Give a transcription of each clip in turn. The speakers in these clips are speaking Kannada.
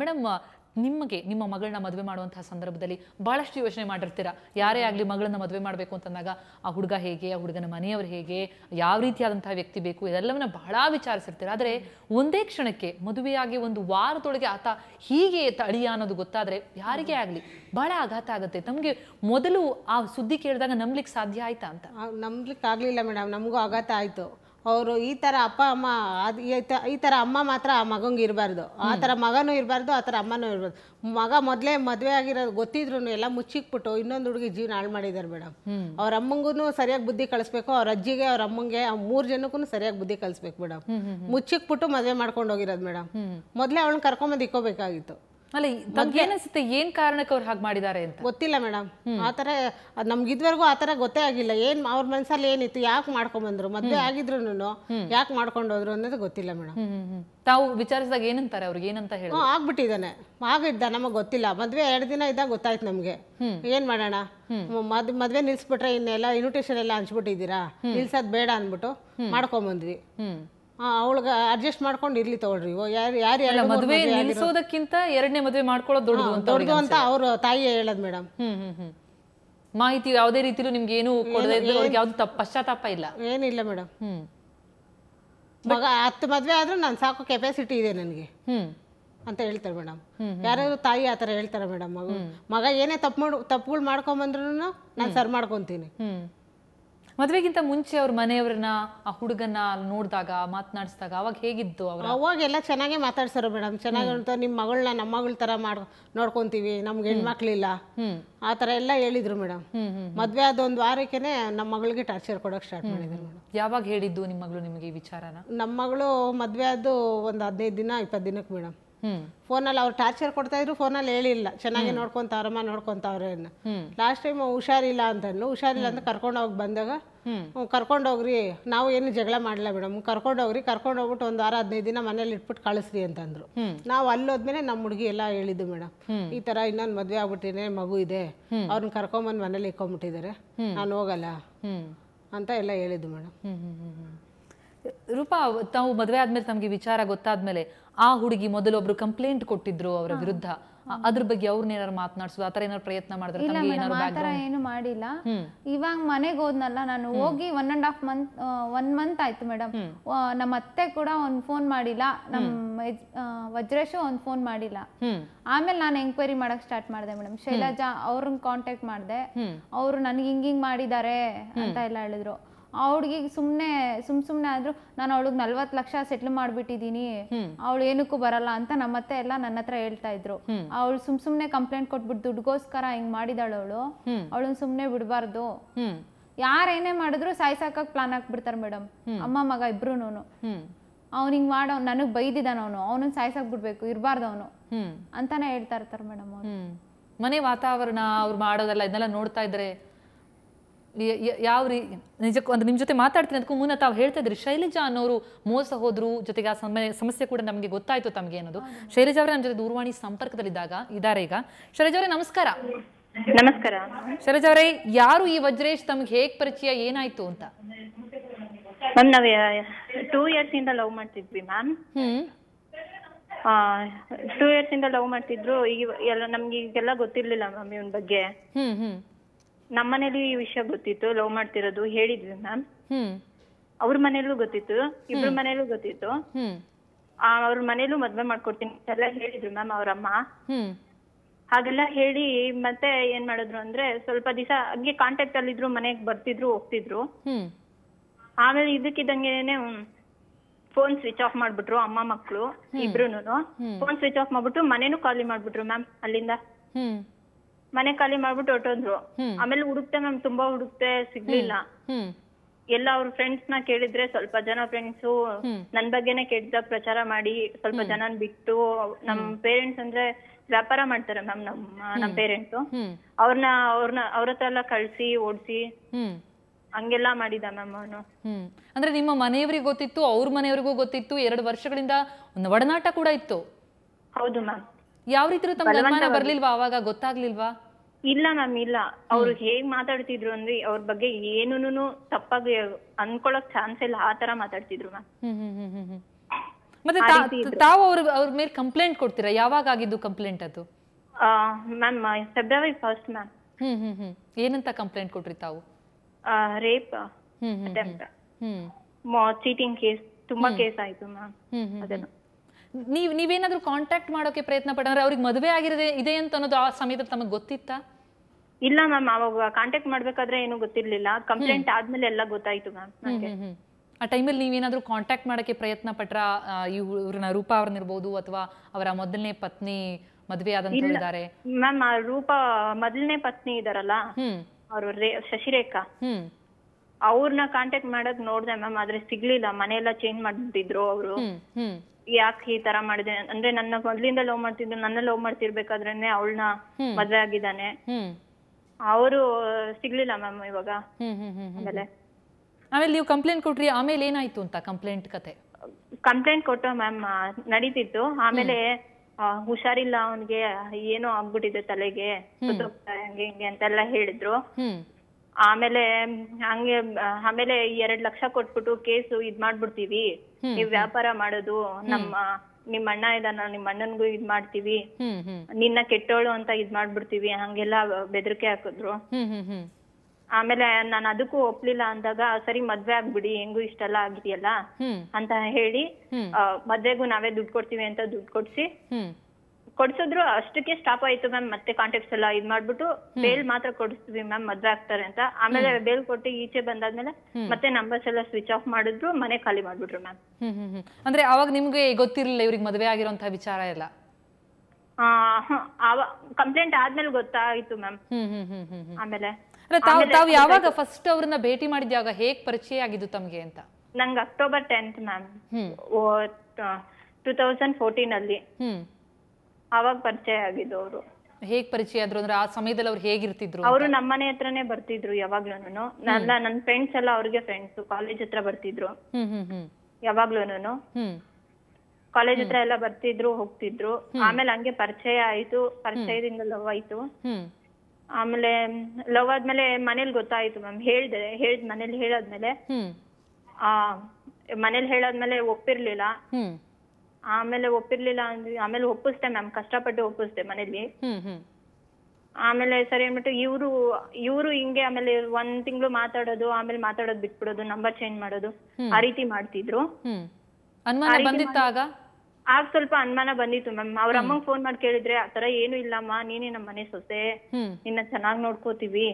ಮೇಡಮ್ ನಿಮಗೆ ನಿಮ್ಮ ಮಗಳನ್ನ ಮದುವೆ ಮಾಡುವಂತಹ ಸಂದರ್ಭದಲ್ಲಿ ಬಹಳಷ್ಟು ಯೋಚನೆ ಮಾಡಿರ್ತೀರಾ ಯಾರೇ ಆಗಲಿ ಮಗಳನ್ನ ಮದುವೆ ಮಾಡಬೇಕು ಅಂತಂದಾಗ ಆ ಹುಡುಗ ಹೇಗೆ ಆ ಹುಡುಗನ ಮನೆಯವರು ಹೇಗೆ ಯಾವ ರೀತಿಯಾದಂತಹ ವ್ಯಕ್ತಿ ಬೇಕು ಇದೆಲ್ಲವನ್ನ ಬಹಳ ವಿಚಾರಿಸಿರ್ತೀರ ಆದರೆ ಒಂದೇ ಕ್ಷಣಕ್ಕೆ ಮದುವೆಯಾಗಿ ಒಂದು ವಾರದೊಳಗೆ ಆತ ಹೀಗೆ ತಳಿಯ ಅನ್ನೋದು ಗೊತ್ತಾದರೆ ಯಾರಿಗೆ ಆಗಲಿ ಬಹಳ ಆಘಾತ ಆಗುತ್ತೆ ತಮಗೆ ಮೊದಲು ಆ ಸುದ್ದಿ ಕೇಳಿದಾಗ ನಂಬ್ಲಿಕ್ಕೆ ಸಾಧ್ಯ ಆಯ್ತಾ ಅಂತ ನಂಬ್ಲಿಕ್ಕೆ ಆಗಲಿಲ್ಲ ಮೇಡಮ್ ನಮಗೂ ಆಘಾತ ಆಯಿತು ಅವರು ಈ ಥರ ಅಪ್ಪ ಅಮ್ಮ ಅದು ಈ ಥರ ಅಮ್ಮ ಮಾತ್ರ ಆ ಮಗಂಗೆ ಇರಬಾರ್ದು ಆ ಥರ ಮಗನೂ ಇರಬಾರ್ದು ಆ ಥರ ಅಮ್ಮನೂ ಇರಬಾರ್ದು ಮಗ ಮೊದಲೇ ಮದುವೆ ಆಗಿರೋದು ಗೊತ್ತಿದ್ರು ಎಲ್ಲ ಮುಚ್ಚಿಕ್ಬಿಟ್ಟು ಇನ್ನೊಂದು ಹುಡುಗಿ ಜೀವನ ಹಾಳು ಮಾಡಿದ್ದಾರೆ ಮೇಡಮ್ ಅವ್ರ ಅಮ್ಮಂಗೂ ಸರಿಯಾಗಿ ಬುದ್ಧಿ ಕಳಿಸ್ಬೇಕು ಅವ್ರ ಅಜ್ಜಿಗೆ ಅವ್ರ ಅಮ್ಮಂಗೆ ಮೂರು ಜನಕ್ಕೂ ಸರಿಯಾಗಿ ಬುದ್ಧಿ ಕಳಿಸ್ಬೇಕು ಮೇಡಮ್ ಮುಚ್ಚಿಕ್ಬಿಟ್ಟು ಮದುವೆ ಮಾಡ್ಕೊಂಡು ಹೋಗಿರೋದು ಮೇಡಮ್ ಮೊದಲೇ ಅವಳನ್ನ ಕರ್ಕೊಂಬಂದು ಇಕ್ಕೋಬೇಕಾಗಿತ್ತು ಅಲ್ಲ ಏನ್ ಕಾರಣಕ್ಕೆ ಅವ್ರು ಹಾಗೆ ಮಾಡಿದ್ದಾರೆ ಅಂತ ಗೊತ್ತಿಲ್ಲ ಮೇಡಮ್ ಆತರ ನಮ್ಗೆ ಇದ್ವರೆಗೂ ಗೊತ್ತೇ ಆಗಿಲ್ಲ ಏನ್ ಅವ್ರ ಮನಸ್ಸಲ್ಲಿ ಏನಿತ್ತು ಯಾಕೆ ಬಂದ್ರು ಮದ್ವೆ ಆಗಿದ್ರು ಯಾಕೆ ಮಾಡ್ಕೊಂಡೋದ್ರು ಅನ್ನೋದು ಗೊತ್ತಿಲ್ಲ ಮೇಡಮ್ ತಾವು ವಿಚಾರಿಸಿದಾಗ ಏನಂತಾರೆ ಅವ್ರಿಗೆ ಏನಂತ ಹೇಳಿ ಆಗ್ಬಿಟ್ಟಿದ್ದಾನೆ ಆಗಿದ್ದ ನಮಗ್ ಗೊತ್ತಿಲ್ಲ ಮದ್ವೆ ಎರಡು ದಿನ ಇದ್ದಾಗ ಗೊತ್ತಾಯ್ತು ನಮ್ಗೆ ಏನ್ ಮಾಡೋಣ ಮದ್ ಮದ್ವೆ ನಿಲ್ಸ್ಬಿಟ್ರೆ ಇನ್ನೆಲ್ಲ ಇನ್ವಿಟೇಷನ್ ಎಲ್ಲ ಹಂಚ್ಬಿಟ್ಟಿದ್ದೀರಾ ನಿಲ್ಸದ್ ಬೇಡ ಅನ್ಬಿಟ್ಟು ಮಾಡ್ಕೊಂಡ್ ಬಂದ್ವಿ ಅವಳಿಗೆ ಅಡ್ಜಸ್ಟ್ ಮಾಡ್ಕೊಂಡು ಇರ್ಲಿ ತಗೊಳ್ರಿ ಯಾರು ಯಾರು ಮದುವೆ ನಿಲ್ಲಿಸೋದಕ್ಕಿಂತ ಎರಡನೇ ಮದುವೆ ಮಾಡ್ಕೊಳ್ಳೋದು ದೊಡ್ಡದು ದೊಡ್ಡದು ಅಂತ ಅವ್ರ ತಾಯಿಯೇ ಹೇಳೋದು ಮೇಡಮ್ ಮಾಹಿತಿ ಯಾವುದೇ ರೀತಿಲೂ ನಿಮ್ಗೆ ಏನು ಕೊಡದೇ ಯಾವ್ದು ತಪ್ಪ ಪಶ್ಚಾತ್ತಾಪ ಇಲ್ಲ ಏನಿಲ್ಲ ಮೇಡಮ್ ಹ್ಮ್ ಮಗ ಹತ್ತು ಮದುವೆ ಆದ್ರೂ ನಾನು ಸಾಕು ಕೆಪಾಸಿಟಿ ಇದೆ ನನಗೆ ಹ್ಮ್ ಅಂತ ಹೇಳ್ತಾರೆ ಮೇಡಮ್ ಯಾರ್ಯಾರು ತಾಯಿ ಆ ಥರ ಹೇಳ್ತಾರೆ ಮೇಡಮ್ ಮಗ ಮಗ ಏನೇ ತಪ್ಪು ಮಾಡು ತಪ್ಪುಗಳು ಮಾಡ್ಕೊಂಬಂದ್ರು ನಾನು ಸರ್ ಮಾಡ್ಕೊತೀನಿ ಮದುವೆಗಿಂತ ಮುಂಚೆ ಅವ್ರ ಮನೆಯವ್ರನ್ನ ಆ ಹುಡುಗನ ನೋಡಿದಾಗ ಮಾತನಾಡಿಸಿದಾಗ ಅವಾಗ ಹೇಗಿತ್ತು ಅವ್ರು ಅವಾಗೆಲ್ಲ ಚೆನ್ನಾಗೆ ಮಾತಾಡ್ಸರು ಮೇಡಮ್ ಚೆನ್ನಾಗಿ ನಿಮ್ಮ ಮಗಳನ್ನ ನಮ್ಮ ಮಗಳ ತರ ಮಾಡ್ ನೋಡ್ಕೊಂತೀವಿ ನಮ್ಗೆ ಹೆಣ್ಮಕ್ಳಿಲ್ಲ ಆ ತರ ಎಲ್ಲ ಹೇಳಿದ್ರು ಮೇಡಮ್ ಆದ ಒಂದ್ ವಾರಕ್ಕೆ ನಮ್ಮ ಮಗಳಿಗೆ ಟಾರ್ಚರ್ ಕೊಡಕ್ ಸ್ಟಾರ್ಟ್ ಮಾಡಿದ್ರು ಮೇಡಮ್ ಯಾವಾಗ ಹೇಳಿದ್ದು ನಿಮ್ಮ ಮಗಳು ನಿಮಗೆ ಈ ವಿಚಾರನ ನಮ್ಮ ಮಗಳು ಮದ್ವೆ ಆದ ಒಂದ್ ಹದಿನೈದು ದಿನ ಇಪ್ಪತ್ತು ದಿನಕ್ಕೆ ಮೇಡಮ್ ಫೋನಲ್ಲಿ ಅವ್ರು ಟಾರ್ಚರ್ ಕೊಡ್ತಾ ಇದ್ರು ಫೋನಲ್ಲಿ ಹೇಳಿಲ್ಲ ಚೆನ್ನಾಗಿ ನೋಡ್ಕೊಂತಾರಮ್ಮ ನೋಡ್ಕೊಂತಾವ್ರೆ ಲಾಸ್ಟ್ ಟೈಮ್ ಹುಷಾರಿಲ್ಲ ಅಂತಂದ್ಲು ಹುಷಾರಿಲ್ಲ ಅಂತ ಕರ್ಕೊಂಡು ಹೋಗಿ ಬಂದಾಗ ಕರ್ಕೊಂಡೋಗ್ರಿ ನಾವು ಏನು ಜಗಳ ಮಾಡ್ಲಾ ಮೇಡಮ್ ಕರ್ಕೊಂಡೋಗ್ರಿ ಹೋಗ್ಬಿಟ್ಟು ಒಂದು ವಾರ ಹದಿನೈದು ದಿನ ಮನೇಲಿ ಇಟ್ಬಿಟ್ಟು ಕಳಿಸ್ರಿ ಅಂತಂದ್ರು ನಾವು ಅಲ್ಲೋದ್ಮೇಲೆ ನಮ್ಮ ಹುಡುಗಿ ಎಲ್ಲ ಹೇಳಿದ್ದು ಮೇಡಮ್ ಈ ತರ ಇನ್ನೊಂದು ಮದ್ವೆ ಆಗ್ಬಿಟ್ಟಿನ ಮಗು ಇದೆ ಅವ್ರನ್ನ ಕರ್ಕೊಂಬಂದು ಮನೇಲಿ ಇಕ್ಕೊಂಬಿಟ್ಟಿದ್ದಾರೆ ನಾನು ಹೋಗಲ್ಲ ಅಂತ ಎಲ್ಲ ಹೇಳಿದ್ದು ಮೇಡಮ್ ರೂಪಾ ತಾವು ಮದುವೆ ಆದ್ಮೇಲೆ ತಮಗೆ ವಿಚಾರ ಗೊತ್ತಾದ್ಮೇಲೆ ಆ ಹುಡುಗಿ ಮೊದಲು ಒಬ್ರು ಕಂಪ್ಲೇಂಟ್ ಕೊಟ್ಟಿದ್ರು ಅವರ ವಿರುದ್ಧ ಅದ್ರ ಬಗ್ಗೆ ಅವ್ರನ್ನ ಏನಾರು ಮಾತನಾಡಿಸೋದು ಆತರ ಏನಾರು ಪ್ರಯತ್ನ ಮಾಡಿದ್ರೆ ಆತರ ಏನು ಮಾಡಿಲ್ಲ ಇವಾಗ ಮನೆಗೆ ಹೋದ್ನಲ್ಲ ನಾನು ಹೋಗಿ one and half month one month ಆಯ್ತು ಮೇಡಮ್ ನಮ್ಮ ಅತ್ತೆ ಕೂಡ ಒಂದ್ ಫೋನ್ ಮಾಡಿಲ್ಲ ನಮ್ ವಜ್ರೇಶು ಒಂದ್ ಫೋನ್ ಮಾಡಿಲ್ಲ ಆಮೇಲೆ ನಾನು ಎಂಕ್ವೈರಿ ಮಾಡಕ್ ಸ್ಟಾರ್ಟ್ ಮಾಡಿದೆ ಮೇಡಮ್ ಶೈಲಜಾ ಅವ್ರನ್ನ ಕಾಂಟ್ಯಾಕ್ಟ್ ಮಾಡಿದೆ ಅವ್ರು ನನ್ಗೆ ಹಿಂಗಿಂಗ್ ಮಾಡಿದ್ದಾರೆ ಅಂತ ಎಲ್ಲ ಹೇಳಿದ್ರು ಆ ಸುಮ್ನೆ ಸುಮ್ಮನೆ ಸುಮ್ ಸುಮ್ಮನೆ ಆದರೂ ನಾನು ಅವಳಿಗೆ ನಲ್ವತ್ತು ಲಕ್ಷ ಸೆಟ್ಲ್ ಮಾಡಿಬಿಟ್ಟಿದ್ದೀನಿ ಅವಳು ಏನಕ್ಕೂ ಬರಲ್ಲ ಅಂತ ನಮ್ಮತ್ತೆ ಎಲ್ಲ ನನ್ನ ಹತ್ರ ಹೇಳ್ತಾ ಇದ್ರು ಅವಳು ಸುಮ್ ಸುಮ್ಮನೆ ಕಂಪ್ಲೇಂಟ್ ಕೊಟ್ಬಿಟ್ಟು ದುಡ್ಗೋಸ್ಕರ ಹಿಂಗ್ ಮಾಡಿದಾಳು ಅವಳು ಸುಮ್ನೆ ಸುಮ್ಮನೆ ಬಿಡಬಾರ್ದು ಯಾರೇನೇ ಮಾಡಿದ್ರು ಸಾಯ್ ಪ್ಲಾನ್ ಹಾಕ್ಬಿಡ್ತಾರೆ ಮೇಡಮ್ ಅಮ್ಮ ಮಗ ಇಬ್ರುನು ಅವ್ನು ಹಿಂಗ್ ಮಾಡೋ ನನಗ್ ಬೈದಿದ್ದಾನ ಅವನು ಅವನನ್ನ ಸಾಯ್ಸಾಕ್ ಬಿಡ್ಬೇಕು ಇರಬಾರ್ದು ಅವನು ಅಂತಾನೆ ಹೇಳ್ತಾ ಇರ್ತಾರೆ ಮೇಡಮ್ ಮನೆ ವಾತಾವರಣ ಅವ್ರು ಮಾಡೋದಲ್ಲ ಇದನ್ನೆಲ್ಲ ನೋಡ್ತಾ ಇದ್ರೆ ಯಾವ ರೀ ನಿಜಕ್ಕೂ ಅಂದ್ರೆ ನಿಮ್ಮ ಜೊತೆ ಮಾತಾಡ್ತೀನಿ ಅದಕ್ಕೂ ಮುನ್ನ ತಾವು ಹೇಳ್ತಾ ಇದ್ರಿ ಶೈಲಜಾ ಅನ್ನೋರು ಮೋಸ ಹೋದ್ರು ಜೊತೆಗೆ ಆ ಸಮಯ ಸಮಸ್ಯೆ ಕೂಡ ನಮಗೆ ಗೊತ್ತಾಯ್ತು ತಮಗೆ ಅನ್ನೋದು ಶೈಲಜಾ ಅವರೇ ನಮ್ಮ ಜೊತೆ ದೂರವಾಣಿ ಸಂಪರ್ಕದಲ್ಲಿದ್ದಾಗ ಇದಾರೆ ಈಗ ಶೈಲಜಾ ಅವರೇ ನಮಸ್ಕಾರ ನಮಸ್ಕಾರ ಶೈಲಜಾ ಅವರೇ ಯಾರು ಈ ವಜ್ರೇಶ್ ತಮ್ಗೆ ಹೇಗ್ ಪರಿಚಯ ಏನಾಯ್ತು ಅಂತ ಮ್ಯಾಮ್ ಟೂ ಇಯರ್ಸ್ ಇಂದ ಲವ್ ಮಾಡ್ತಿದ್ವಿ ಮ್ಯಾಮ್ ಹ್ಮ್ ಟೂ ಇಯರ್ಸ್ ಇಂದ ಲವ್ ಮಾಡ್ತಿದ್ರು ಈಗ ಎಲ್ಲ ನಮ್ಗೆ ಈಗೆಲ್ಲ ಗೊತ್ತಿರ್ಲಿಲ್ಲ ಮ್ಯಾಮ್ ಇವನ್ ಬಗ್ಗೆ ಹ್ಮ್ ಹ್ಮ್ ನಮ್ಮನೇಲಿ ಈ ವಿಷಯ ಗೊತ್ತಿತ್ತು ಲವ್ ಮಾಡ್ತಿರೋದು ಹೇಳಿದ್ವಿ ಮ್ಯಾಮ್ ಅವ್ರ ಮನೇಲೂ ಗೊತ್ತಿತ್ತು ಇಬ್ರ ಮನೇಲೂ ಗೊತ್ತಿತ್ತು ಅವ್ರ ಮನೇಲೂ ಮದ್ವೆ ಮಾಡ್ಕೊಡ್ತೀನಿ ಎಲ್ಲ ಹೇಳಿದ್ರು ಮ್ಯಾಮ್ ಅಮ್ಮ ಹಾಗೆಲ್ಲ ಹೇಳಿ ಮತ್ತೆ ಏನ್ ಮಾಡಿದ್ರು ಅಂದ್ರೆ ಸ್ವಲ್ಪ ದಿವಸ ಹಂಗೆ ಕಾಂಟ್ಯಾಕ್ಟ್ ಅಲ್ಲಿ ಇದ್ರು ಮನೆಗೆ ಬರ್ತಿದ್ರು ಹೋಗ್ತಿದ್ರು ಆಮೇಲೆ ಇದಕ್ಕಿದಂಗೆನೆ ಫೋನ್ ಸ್ವಿಚ್ ಆಫ್ ಮಾಡ್ಬಿಟ್ರು ಅಮ್ಮ ಮಕ್ಕಳು ಇಬ್ರು ಫೋನ್ ಸ್ವಿಚ್ ಆಫ್ ಮಾಡ್ಬಿಟ್ಟು ಮನೇನು ಖಾಲಿ ಮಾಡ್ಬಿಟ್ರು ಮ್ಯಾಮ್ ಅಲ್ಲಿಂದ ಮನೆ ಖಾಲಿ ಮಾಡ್ಬಿಟ್ಟು ಹೊಟ್ಟೋದ್ರು ಆಮೇಲೆ ಹುಡುಕ್ತೆ ಮ್ಯಾಮ್ ತುಂಬಾ ಹುಡುಕ್ತೆ ಸಿಗ್ಲಿಲ್ಲ ಎಲ್ಲ ಅವ್ರ ಫ್ರೆಂಡ್ಸ್ ನ ಕೇಳಿದ್ರೆ ಸ್ವಲ್ಪ ಜನ ಫ್ರೆಂಡ್ಸ್ ನನ್ ಬಗ್ಗೆನೆ ಕೆಟ್ಟ ಪ್ರಚಾರ ಮಾಡಿ ಸ್ವಲ್ಪ ಜನನ್ ಬಿಟ್ಟು ನಮ್ ಪೇರೆಂಟ್ಸ್ ಅಂದ್ರೆ ವ್ಯಾಪಾರ ಮಾಡ್ತಾರೆ ಮ್ಯಾಮ್ ನಮ್ಮ ನಮ್ ಪೇರೆಂಟ್ಸ್ ಅವ್ರನ್ನ ಅವ್ರನ್ನ ಅವ್ರ ಹತ್ರ ಎಲ್ಲ ಕಳ್ಸಿ ಓಡಿಸಿ ಹಂಗೆಲ್ಲ ಮಾಡಿದ ಮ್ಯಾಮ್ ಅವನು ಅಂದ್ರೆ ನಿಮ್ಮ ಮನೆಯವರಿಗೆ ಗೊತ್ತಿತ್ತು ಅವ್ರ ಮನೆಯವರಿಗೂ ಗೊತ್ತಿತ್ತು ಎರಡು ವರ್ಷಗಳಿಂದ ಒಂದು ಒಡನಾಟ ಕೂಡ ಇತ್ತು ಹೌದು ಮ್ಯಾಮ್ ಯಾವ ರೀತಿ ತಮ್ಮ ಅನುಮಾನ ಬರ್ಲಿಲ್ವಾ ಅವಾಗ ಗೊತ್ತಾಗ್ಲಿಲ್ವಾ ಇಲ್ಲ ಮ್ಯಾಮ್ ಇಲ್ಲ ಅವ್ರು ಹೇಗ್ ಮಾತಾಡ್ತಿದ್ರು ಅಂದ್ರೆ ಅವ್ರ ಬಗ್ಗೆ ಏನೂನು ತಪ್ಪಾಗಿ ಅನ್ಕೊಳಕ್ ಚಾನ್ಸ್ ಇಲ್ಲ ಆ ತರ ಮಾತಾಡ್ತಿದ್ರು ಮ್ಯಾಮ್ ಮತ್ತೆ ತಾವು ಅವ್ರ ಅವ್ರ ಮೇಲೆ ಕಂಪ್ಲೇಂಟ್ ಕೊಡ್ತೀರಾ ಯಾವಾಗ ಆಗಿದ್ದು ಕಂಪ್ಲೇಂಟ್ ಅದು ಮ್ಯಾಮ್ ಫೆಬ್ರವರಿ ಫಸ್ಟ್ ಮ್ಯಾಮ್ ಹ್ಮ್ ಹ್ಮ್ ಏನಂತ ಕಂಪ್ಲೇಂಟ್ ಕೊಟ್ರಿ ತಾವು ರೇಪ್ ಚೀಟಿಂಗ್ ಕೇಸ್ ತುಂಬಾ ಕೇಸ್ ಆಯ್ತು ಮ್ಯಾಮ್ ಅದನ್ನು ನೀವ್ ನೀವೇನಾದರೂ ಕಾಂಟ್ಯಾಕ್ಟ್ ಮಾಡೋಕೆ ಪ್ರಯತ್ನ ಪಟ್ಟಂದ್ರೆ ಅವ್ರಿಗೆ ಮದುವೆ ಆಗಿರೋದೇ ಇದೆ ಅಂತ ಅನ್ನೋದು ಆ ಸಮಯದಲ್ಲಿ ತಮಗೆ ಗೊತ್ತಿತ್ತಾ ಇಲ್ಲ ಮ್ಯಾಮ್ ಅವಾಗ ಕಾಂಟ್ಯಾಕ್ಟ್ ಮಾಡ್ಬೇಕಾದ್ರೆ ಏನು ಗೊತ್ತಿರ್ಲಿಲ್ಲ ಕಂಪ್ಲೇಂಟ್ ಆದ್ಮೇಲೆ ಎಲ್ಲ ಗೊತ್ತಾಯ್ತು ಮ್ಯಾಮ್ ಆ ಟೈಮಲ್ಲಿ ನೀವೇನಾದರೂ ಕಾಂಟ್ಯಾಕ್ಟ್ ಮಾಡೋಕ್ಕೆ ಪ್ರಯತ್ನ ಪಟ್ರ ಇವ್ರನ್ನ ರೂಪಾ ಅವ್ರನ್ನಿರ್ಬೋದು ಅಥವಾ ಅವರ ಮೊದಲನೇ ಪತ್ನಿ ಮದುವೆ ಆದಂತಿದ್ದಾರೆ ಮ್ಯಾಮ್ ರೂಪ ಮೊದಲನೇ ಪತ್ನಿ ಇದಾರಲ್ಲ ಅವರು ಶಶಿರೇಖಾ ಅವ್ರನ್ನ ಕಾಂಟ್ಯಾಕ್ಟ್ ಮಾಡಕ್ ನೋಡ್ದೆ ಮ್ಯಾಮ್ ಆದ್ರೆ ಸಿಗ್ಲಿಲ್ಲ ಮನೆಯೆಲ್ಲ ಚೇಂಜ್ ಮಾಡ್ಬಿಟ್ಟಿದ್ರು ಅವರು ಯಾಕೆ ಈ ತರ ಮಾಡಿದೆ ಅಂದ್ರೆ ನನ್ನ ಮೊದ್ಲಿಂದ ಲವ್ ಮಾಡ್ತಿದ್ರು ನನ್ನ ಲವ್ ಮಾಡ್ತಿರ್ಬೇಕಾದ್ರೆ ಅವ್ಳನ್ನ ಮದ್ವೆ ಆಗಿದ್ದಾನೆ ಅವರು ಸಿಗ್ಲಿಲ್ಲ ಮ್ಯಾಮ್ ಇವಾಗ ಆಮೇಲೆ ಆಮೇಲೆ ನೀವು ಕಂಪ್ಲೇಂಟ್ ಕೊಟ್ರಿ ಆಮೇಲೆ ಏನಾಯ್ತು ಅಂತ ಕಂಪ್ಲೇಂಟ್ ಕತೆ ಕಂಪ್ಲೇಂಟ್ ಕೊಟ್ಟು ಮ್ಯಾಮ್ ನಡೀತಿತ್ತು ಆಮೇಲೆ ಹುಷಾರಿಲ್ಲ ಅವನ್ಗೆ ಏನೋ ಆಗ್ಬಿಟ್ಟಿದೆ ತಲೆಗೆ ಹಿಂಗೆ ಅಂತೆಲ್ಲ ಹೇಳಿದ್ರು ಆಮೇಲೆ ಹಂಗೆ ಆಮೇಲೆ ಎರಡ್ ಲಕ್ಷ ಕೊಟ್ಬಿಟ್ಟು ಕೇಸು ಇದ್ ಮಾಡ್ಬಿಡ್ತೀವಿ ನೀವ್ ವ್ಯಾಪಾರ ಮಾಡೋದು ನಮ್ಮ ನಿಮ್ ಅಣ್ಣ ಇದಾನ ನಿಮ್ ಅಣ್ಣನ್ಗೂ ಇದ್ ಮಾಡ್ತೀವಿ ನಿನ್ನ ಕೆಟ್ಟೋಳು ಅಂತ ಇದ್ ಮಾಡ್ಬಿಡ್ತೀವಿ ಹಂಗೆಲ್ಲ ಬೆದರಿಕೆ ಹಾಕಿದ್ರು ಆಮೇಲೆ ನಾನು ಅದಕ್ಕೂ ಒಪ್ಲಿಲ್ಲ ಅಂದಾಗ ಸರಿ ಮದ್ವೆ ಆಗ್ಬಿಡಿ ಹೆಂಗು ಇಷ್ಟೆಲ್ಲ ಆಗಿದೆಯಲ್ಲ ಅಂತ ಹೇಳಿ ಮದ್ವೆಗೂ ನಾವೇ ದುಡ್ಡು ಕೊಡ್ತೀವಿ ಅಂತ ದುಡ್ಡು ಕೊಡ್ಸಿ ಕೊಡ್ಸಿದ್ರು ಅಷ್ಟಕ್ಕೆ ಸ್ಟಾಪ್ ಆಯ್ತು ಮ್ಯಾಮ್ ಮತ್ತೆ ಕಾಂಟ್ಯಾಕ್ಟ್ಸ್ ಎಲ್ಲ ಇದ್ ಮಾಡ್ಬಿಟ್ಟು ಬೇಲ್ ಮಾತ್ರ ಕೊಡ್ಸಿದ್ವಿ ಮ್ಯಾಮ್ ಮದ್ವೆ ಆಗ್ತಾರೆ ಅಂತ ಆಮೇಲೆ ಬೇಲ್ ಕೊಟ್ಟು ಈಚೆ ಬಂದಾದ್ಮೇಲೆ ಮತ್ತೆ ನಂಬರ್ಸ್ ಎಲ್ಲ ಸ್ವಿಚ್ ಆಫ್ ಮಾಡಿದ್ರು ಮನೆ ಖಾಲಿ ಮಾಡ್ಬಿಟ್ರು ಮ್ಯಾಮ್ ಅಂದ್ರೆ ಅವಾಗ ನಿಮ್ಗೆ ಗೊತ್ತಿರ್ಲಿಲ್ಲ ಇವ್ರಿಗೆ ಮದ್ವೆ ಆಗಿರೋಂತ ವಿಚಾರ ಎಲ್ಲ ಕಂಪ್ಲೇಂಟ್ ಆದ್ಮೇಲೆ ಗೊತ್ತಾಯ್ತು ಮ್ಯಾಮ್ ಆಮೇಲೆ ತಾವ್ ಯಾವಾಗ ಫಸ್ಟ್ ಅವ್ರನ್ನ ಭೇಟಿ ಮಾಡಿದ ಯಾವಾಗ ಹೇಗ್ ಪರಿಚಯ ಆಗಿದ್ದು ತಮ್ಗೆ ಅಂತ ನಂಗೆ October tenth ma'am two thousand fourteen ಅಲ್ಲಿ ಅವಾಗ ಪರಿಚಯ ಆಗಿದ್ದು ಅವರು ಹೇಗ್ ಪರಿಚಯ ಆದ್ರು ಅಂದ್ರೆ ಆ ಸಮಯದಲ್ಲಿ ಅವ್ರು ಹೇಗಿರ್ತಿದ್ರು ಅವರು ನಮ್ಮನೆ ಹತ್ರನೇ ಬರ್ತಿದ್ರು ಯಾವಾಗ್ಲೂನು ನನ್ನ ನನ್ನ ಫ್ರೆಂಡ್ಸ್ ಎಲ್ಲ ಅವ್ರಿಗೆ ಫ್ರೆಂಡ್ಸ್ ಕಾಲೇಜ್ ಹತ್ರ ಬರ್ತಿದ್ರು ಯಾವಾಗ್ಲೂನು ಕಾಲೇಜ್ ಹತ್ರ ಎಲ್ಲ ಬರ್ತಿದ್ರು ಹೋಗ್ತಿದ್ರು ಆಮೇಲೆ ಹಂಗೆ ಪರಿಚಯ ಆಯ್ತು ಪರಿಚಯದಿಂದ ಲವ್ ಆಯ್ತು ಆಮೇಲೆ ಲವ್ ಆದ್ಮೇಲೆ ಮನೇಲಿ ಗೊತ್ತಾಯ್ತು ಮ್ಯಾಮ್ ಹೇಳ್ದೆ ಹೇಳ್ದ್ ಮನೇಲಿ ಹೇಳಾದ್ಮೇಲೆ ಆ ಮನೇಲಿ ಹೇಳಾದ್ಮೇಲೆ ಒಪ್ಪಿರ್ಲಿಲ್ಲ ಆಮೇಲೆ ಒಪ್ಪಿರ್ಲಿಲ್ಲ ಅಂದ್ವಿ ಆಮೇಲೆ ಒಪ್ಪಿಸ್ದೆ ಮ್ಯಾಮ್ ಕಷ್ಟಪಟ್ಟು ಒಪ್ಪಿಸ್ದೆ ಮನೇಲಿ ಆಮೇಲೆ ಸರಿ ಅಂದ್ಬಿಟ್ಟು ಇವ್ರು ಇವ್ರು ಹಿಂಗೆ ಆಮೇಲೆ ಒಂದ್ ತಿಂಗ್ಳು ಮಾತಾಡೋದು ಆಮೇಲೆ ಮಾತಾಡೋದು ಬಿಟ್ಬಿಡೋದು ನಂಬರ್ ಚೇಂಜ್ ಮಾಡೋದು ಆ ರೀತಿ ಮಾಡ್ತಿದ್ರು ಆಗ ಸ್ವಲ್ಪ ಅನುಮಾನ ಬಂದಿತ್ತು ಮ್ಯಾಮ್ ಅವ್ರ ಅಮ್ಮಂಗ್ ಫೋನ್ ಮಾಡಿ ಕೇಳಿದ್ರೆ ಆತರ ಏನು ಇಲ್ಲಮ್ಮ ನೀನೆ ನಮ್ಮ ಮನೆ ಸೊಸೆ ನಿನ್ನ ಚೆನ್ನಾಗ್ ನೋಡ್ಕೋತೀವಿ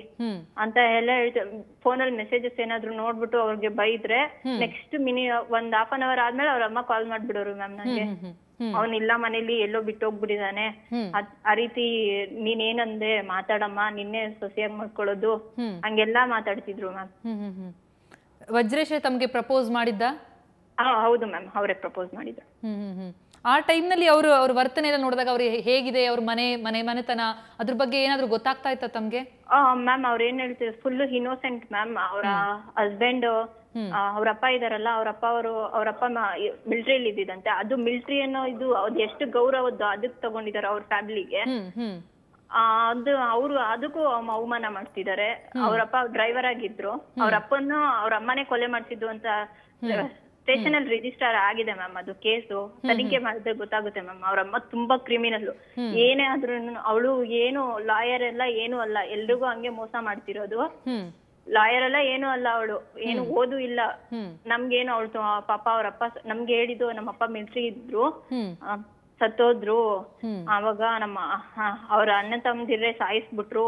ಅಂತ ಎಲ್ಲ ಹೇಳ್ತಾರೆ ಫೋನ್ ಅಲ್ಲಿ ಮೆಸೇಜಸ್ ಏನಾದ್ರು ನೋಡ್ಬಿಟ್ಟು ಅವ್ರಿಗೆ ಬೈದ್ರೆ ನೆಕ್ಸ್ಟ್ ಮಿನಿ ಒಂದ್ ಹಾಫ್ ಅನ್ ಅವರ್ ಆದ್ಮೇಲೆ ಅವ್ರ ಅಮ್ಮ ಕಾಲ್ ಮಾಡ್ಬಿಡೋರು ಮ್ಯಾಮ್ ನಂಗೆ ಅವನ್ ಇಲ್ಲ ಮನೇಲಿ ಎಲ್ಲೋ ಬಿಟ್ಟು ಹೋಗ್ಬಿಟ್ಟಿದಾನೆ ಆ ರೀತಿ ನೀನ್ ಏನಂದೆ ಮಾತಾಡಮ್ಮ ನಿನ್ನೆ ಸೊಸೆಯಾಗಿ ಮಾಡ್ಕೊಳ್ಳೋದು ಹಂಗೆಲ್ಲಾ ಮಾತಾಡ್ತಿದ್ರು ಮ್ಯಾಮ್ ವಜ್ರೇಶ್ ತಮ್ಗೆ ಪ್ರಪೋಸ್ ಮಾಡಿದ್ದ ಹೌದು ಮ್ಯಾಮ್ ಅವರೇ ಪ್ರಪೋಸ್ ಮಾಡಿದ್ರು ಆ ಟೈಮ್ನಲ್ಲಿ ಅವರು ಅವ್ರ ವರ್ತನೆ ಎಲ್ಲ ನೋಡಿದಾಗ ಅವ್ರಿಗೆ ಹೇಗಿದೆ ಅವ್ರ ಮನೆ ಮನೆ ಮನೆತನ ಅದ್ರ ಬಗ್ಗೆ ಏನಾದ್ರು ಗೊತ್ತಾಗ್ತಾ ಇತ್ತ ತಮ್ಗೆ ಮ್ಯಾಮ್ ಅವ್ರ ಏನ್ ಹೇಳ್ತೀವಿ ಫುಲ್ ಇನೋಸೆಂಟ್ ಮ್ಯಾಮ್ ಅವರ ಹಸ್ಬೆಂಡ್ ಅವ್ರ ಅಪ್ಪ ಇದಾರಲ್ಲ ಅವ್ರ ಅಪ್ಪ ಅವರು ಅವ್ರ ಅಪ್ಪ ಮಿಲಿಟರಿಯಲ್ಲಿ ಇದ್ದಿದಂತೆ ಅದು ಮಿಲಿಟರಿ ಅನ್ನೋ ಇದು ಅದು ಎಷ್ಟು ಗೌರವದ್ದು ಅದಕ್ಕೆ ತಗೊಂಡಿದ್ದಾರೆ ಅವ್ರ ಫ್ಯಾಮಿಲಿಗೆ ಅದು ಅವರು ಅದಕ್ಕೂ ಅವಮಾನ ಮಾಡ್ತಿದ್ದಾರೆ ಅವರಪ್ಪ ಡ್ರೈವರ್ ಆಗಿದ್ರು ಅವ್ರ ಅಪ್ಪನ ಅವ್ರ ಅಮ್ಮನೇ ಕೊಲೆ ಮಾಡ್ತಿದ್ದು ಅಂತ ಸ್ಟೇಷನ್ ಅಲ್ಲಿ ರಿಜಿಸ್ಟರ್ ಆಗಿದೆ ಮ್ಯಾಮ್ ಅದು ಕೇಸು ತನಿಖೆ ಮಾಡಿದ್ರೆ ಗೊತ್ತಾಗುತ್ತೆ ಮ್ಯಾಮ್ ಅವ್ರ ಅಮ್ಮ ತುಂಬಾ ಕ್ರಿಮಿನಲ್ ಏನೇ ಆದ್ರೂ ಅವಳು ಏನು ಲಾಯರ್ ಎಲ್ಲ ಏನು ಅಲ್ಲ ಎಲ್ರಿಗೂ ಹಂಗೆ ಮೋಸ ಮಾಡ್ತಿರೋದು ಲಾಯರ್ ಎಲ್ಲ ಏನು ಅಲ್ಲ ಅವಳು ಏನು ಓದು ಇಲ್ಲ ನಮ್ಗೇನು ಅವಳು ಪಾಪ ಅವ್ರ ಅಪ್ಪ ನಮ್ಗೆ ಹೇಳಿದ್ದು ಅಪ್ಪ ಮಿಲ್ಟ್ರಿ ಇದ್ರು ಸತ್ತೋದ್ರು ಅವಾಗ ನಮ್ಮ ಅವ್ರ ಅಣ್ಣ ತಮ್ಮದಿರೇ ಸಾಯಿಸ್ಬಿಟ್ರು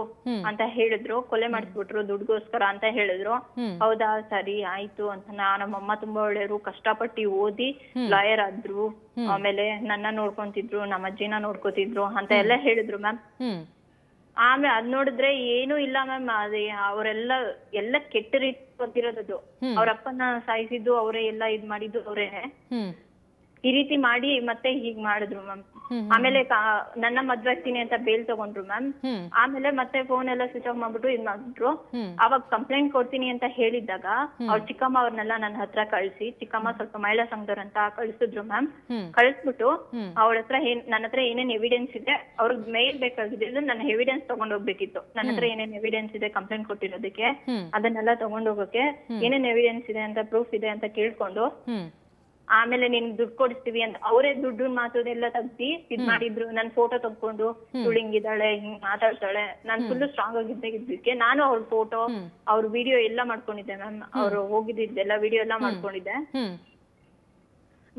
ಅಂತ ಹೇಳಿದ್ರು ಕೊಲೆ ಮಾಡಿಸ್ಬಿಟ್ರು ದುಡ್ಗೋಸ್ಕರ ಅಂತ ಹೇಳಿದ್ರು ಹೌದಾ ಸರಿ ಆಯ್ತು ಅಂತ ನಾ ಅಮ್ಮ ತುಂಬಾ ಒಳ್ಳೆಯವರು ಕಷ್ಟಪಟ್ಟು ಓದಿ ಲಾಯರ್ ಆದ್ರು ಆಮೇಲೆ ನನ್ನ ನೋಡ್ಕೊಂತಿದ್ರು ನಮ್ಮ ಅಜ್ಜಿನ ನೋಡ್ಕೋತಿದ್ರು ಅಂತ ಎಲ್ಲ ಹೇಳಿದ್ರು ಮ್ಯಾಮ್ ಆಮೇಲೆ ಅದ್ ನೋಡಿದ್ರೆ ಏನು ಇಲ್ಲ ಮ್ಯಾಮ್ ಅದೇ ಅವರೆಲ್ಲ ಎಲ್ಲ ಕೆಟ್ಟ ರೀತಿ ಅದು ಅವ್ರ ಅಪ್ಪನ ಸಾಯಿಸಿದ್ದು ಅವರೇ ಎಲ್ಲ ಇದ್ ಮಾಡಿದ್ದು ಅವರೇ ಈ ರೀತಿ ಮಾಡಿ ಮತ್ತೆ ಹೀಗ್ ಮಾಡಿದ್ರು ಮ್ಯಾಮ್ ಆಮೇಲೆ ನನ್ನ ಮದ್ವೆ ಆಗ್ತೀನಿ ಅಂತ ಬೇಲ್ ತಗೊಂಡ್ರು ಮ್ಯಾಮ್ ಆಮೇಲೆ ಮತ್ತೆ ಫೋನ್ ಎಲ್ಲ ಸ್ವಿಚ್ ಆಫ್ ಮಾಡ್ಬಿಟ್ಟು ಇದ್ ಮಾಡ್ಬಿಟ್ರು ಅವಾಗ ಕಂಪ್ಲೇಂಟ್ ಕೊಡ್ತೀನಿ ಅಂತ ಹೇಳಿದಾಗ ಅವ್ರ ಚಿಕ್ಕಮ್ಮ ಅವ್ರನ್ನೆಲ್ಲ ನನ್ನ ಹತ್ರ ಕಳ್ಸಿ ಚಿಕ್ಕಮ್ಮ ಸ್ವಲ್ಪ ಮಹಿಳಾ ಸಂಘದವ್ರಂತ ಕಳ್ಸಿದ್ರು ಮ್ಯಾಮ್ ಕಳ್ಸ್ಬಿಟ್ಟು ಅವ್ರ ಹತ್ರ ಏನ್ ನನ್ನ ಹತ್ರ ಏನೇನ್ ಎವಿಡೆನ್ಸ್ ಇದೆ ಅವ್ರಿಗೆ ಮೇಲ್ ಬೇಕಾಗಿದ್ದು ನನ್ನ ಎವಿಡೆನ್ಸ್ ತಗೊಂಡ್ ಹೋಗ್ಬೇಕಿತ್ತು ನನ್ನ ಹತ್ರ ಏನೇನ್ ಎವಿಡೆನ್ಸ್ ಇದೆ ಕಂಪ್ಲೇಂಟ್ ಕೊಟ್ಟಿರೋದಕ್ಕೆ ಅದನ್ನೆಲ್ಲ ತಗೊಂಡ್ ಹೋಗೋಕೆ ಏನೇನ್ ಎವಿಡೆನ್ಸ್ ಇದೆ ಅಂತ ಪ್ರೂಫ್ ಇದೆ ಅಂತ ಕೇಳ್ಕೊಂಡು ಆಮೇಲೆ ನಿನ್ ದುಡ್ಡು ಕೊಡಿಸ್ತೀವಿ ಅಂತ ಅವರೇ ದುಡ್ಡು ಎಲ್ಲಾ ತೆಗ್ದಿ ಇದ್ ಮಾಡಿದ್ರು ನನ್ ಫೋಟೋ ತಗೊಂಡು ತುಳಿಂಗಿದ್ದಾಳೆ ಹಿಂಗ್ ಮಾತಾಡ್ತಾಳೆ ನಾನ್ ಫುಲ್ ಸ್ಟ್ರಾಂಗ್ ಇದ್ದಕ್ಕೆ ನಾನು ಅವ್ರ ಫೋಟೋ ಅವ್ರ ವಿಡಿಯೋ ಎಲ್ಲ ಮಾಡ್ಕೊಂಡಿದ್ದೆ ಮ್ಯಾಮ್ ಅವ್ರು ಹೋಗಿದ್ದೆಲ್ಲ ವಿಡಿಯೋ ಎಲ್ಲ ಮಾಡ್ಕೊಂಡಿದ್ದೆ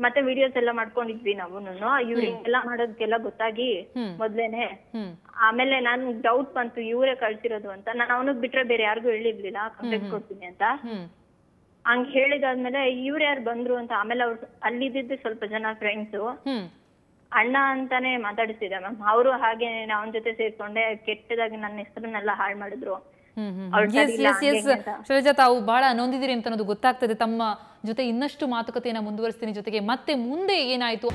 ಮತ್ತೆ ವಿಡಿಯೋಸ್ ಎಲ್ಲ ಮಾಡ್ಕೊಂಡಿದ್ವಿ ನಾವುನು ಇವ್ರು ಹಿಂಗೆಲ್ಲ ಮಾಡೋದಕ್ಕೆಲ್ಲ ಗೊತ್ತಾಗಿ ಮೊದ್ಲೇನೆ ಆಮೇಲೆ ನನ್ ಡೌಟ್ ಬಂತು ಇವರೇ ಕಳ್ಸಿರೋದು ಅಂತ ನಾನು ಅವನಿಗೆ ಬಿಟ್ರೆ ಬೇರೆ ಯಾರಿಗೂ ಹೇಳಿರ್ಲಿಲ್ಲ ಕಂಪ್ಲೇಂಟ್ ಕೊಡ್ತೀನಿ ಅಂತ ಹಂಗ್ ಹೇಳಿದಾದ್ಮೇಲೆ ಇವ್ರು ಯಾರು ಬಂದ್ರು ಅಂತ ಆಮೇಲೆ ಅವ್ರು ಅಲ್ಲಿದ್ದು ಸ್ವಲ್ಪ ಜನ ಫ್ರೆಂಡ್ಸು ಅಣ್ಣ ಅಂತಾನೆ ಮಾತಾಡಿಸಿದ ಮ್ಯಾಮ್ ಅವರು ಹಾಗೆ ಅವನ ಜೊತೆ ಸೇರ್ಕೊಂಡೆ ಕೆಟ್ಟದಾಗಿ ನನ್ನ ಹೆಸರನ್ನೆಲ್ಲ ಹಾಳ್ ಮಾಡಿದ್ರು ಶೈಲಜಾ ತಾವು ಬಹಳ ನೊಂದಿದ್ದೀರಿ ಅಂತ ಅನ್ನೋದು ಗೊತ್ತಾಗ್ತದೆ ತಮ್ಮ ಜೊತೆ ಇನ್ನಷ್ಟು ಮಾತುಕತೆಯನ್ನ ಮುಂದುವರಿಸ್ತೀನಿ ಜೊತೆಗೆ ಮತ್ತೆ ಮುಂದೆ ಏನಾಯ್ತು